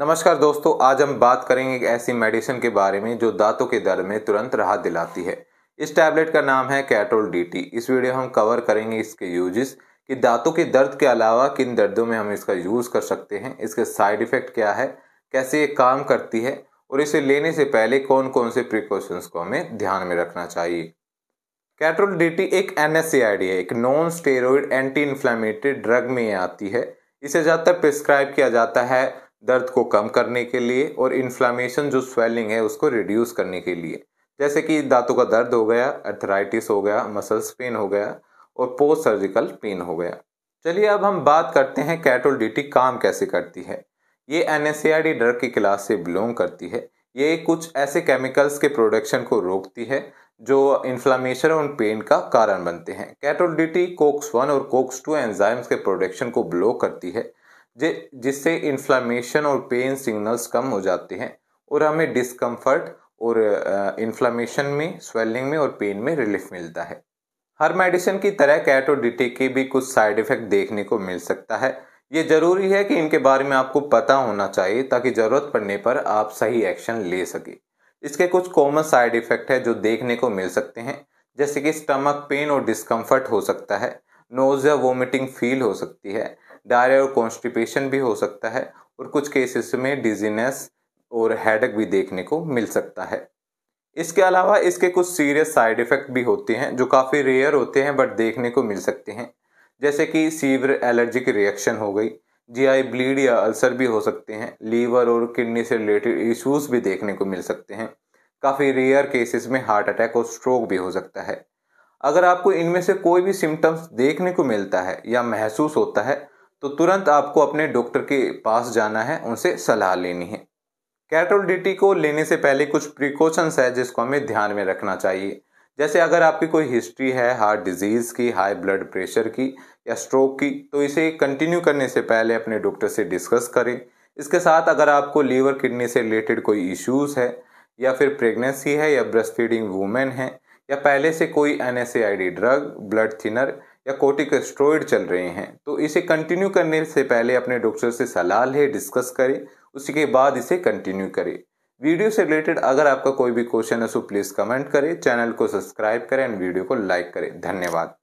नमस्कार दोस्तों आज हम बात करेंगे एक ऐसी मेडिसिन के बारे में जो दांतों के दर्द में तुरंत राहत दिलाती है इस टैबलेट का नाम है कैट्रोल डी इस वीडियो हम कवर करेंगे इसके यूजेस कि दांतों के दर्द के अलावा किन दर्दों में हम इसका यूज़ कर सकते हैं इसके साइड इफ़ेक्ट क्या है कैसे ये काम करती है और इसे लेने से पहले कौन कौन से प्रिकॉशंस को हमें ध्यान में रखना चाहिए कैट्रोल डी एक एन है एक non steroid anti inflammatory drug में आती है इसे ज़्यादातर प्रिस्क्राइब किया जाता है दर्द को कम करने के लिए और इन्फ्लामेशन जो स्वेलिंग है उसको रिड्यूस करने के लिए जैसे कि दांतों का दर्द हो गया अर्थराइटिस हो गया मसल्स पेन हो गया और पोस्ट सर्जिकल पेन हो गया चलिए अब हम बात करते हैं कैटोल डीटी काम कैसे करती है ये एन एस ड्रग की क्लास से बिलोंग करती है ये कुछ ऐसे केमिकल्स के प्रोडक्शन को रोकती है जो इन्फ्लामेशन और पेन का कारण बनते हैं कैटोल डीटी कोक्स वन और कोक्स टू एंजाइम्स के प्रोडक्शन को ब्लॉक करती है जिससे इन्फ्लामेशन और पेन सिग्नल्स कम हो जाते हैं और हमें डिस्कम्फर्ट और इन्फ्लामेशन में स्वेलिंग में और पेन में रिलीफ मिलता है हर मेडिसिन की तरह कैटोडिटी के भी कुछ साइड इफ़ेक्ट देखने को मिल सकता है ये ज़रूरी है कि इनके बारे में आपको पता होना चाहिए ताकि ज़रूरत पड़ने पर आप सही एक्शन ले सके इसके कुछ कॉमन साइड इफ़ेक्ट है जो देखने को मिल सकते हैं जैसे कि स्टमक पेन और डिस्कम्फर्ट हो सकता है नोज़ या वोमिटिंग फील हो सकती है डायरिया और कॉन्स्टिपेशन भी हो सकता है और कुछ केसेस में डिजीनेस और हेडक भी देखने को मिल सकता है इसके अलावा इसके कुछ सीरियस साइड इफ़ेक्ट भी होते हैं जो काफ़ी रेयर होते हैं बट देखने को मिल सकते हैं जैसे कि सीवर एलर्जिक रिएक्शन हो गई जीआई ब्लीड या अल्सर भी हो सकते हैं लीवर और किडनी से रिलेटेड इश्यूज भी देखने को मिल सकते हैं काफ़ी रेयर केसेस में हार्ट अटैक और स्ट्रोक भी हो सकता है अगर आपको इनमें से कोई भी सिम्टम्स देखने को मिलता है या महसूस होता है तो तुरंत आपको अपने डॉक्टर के पास जाना है उनसे सलाह लेनी है कैटोल डीटी को लेने से पहले कुछ प्रिकॉशंस है जिसको हमें ध्यान में रखना चाहिए जैसे अगर आपकी कोई हिस्ट्री है हार्ट डिजीज़ की हाई ब्लड प्रेशर की या स्ट्रोक की तो इसे कंटिन्यू करने से पहले अपने डॉक्टर से डिस्कस करें इसके साथ अगर आपको लीवर किडनी से रिलेटेड कोई इश्यूज़ है या फिर प्रेगनेंसी है या ब्रेस्ट फीडिंग वूमेन है या पहले से कोई एन ड्रग ब्लड थिनर या कोटिकोस्ट्रॉइड चल रहे हैं तो इसे कंटिन्यू करने से पहले अपने डॉक्टर से सलाह लें डिस्कस करें उसके बाद इसे कंटिन्यू करें वीडियो से रिलेटेड अगर आपका कोई भी क्वेश्चन है सो प्लीज़ कमेंट करें चैनल को सब्सक्राइब करें एंड वीडियो को लाइक करें धन्यवाद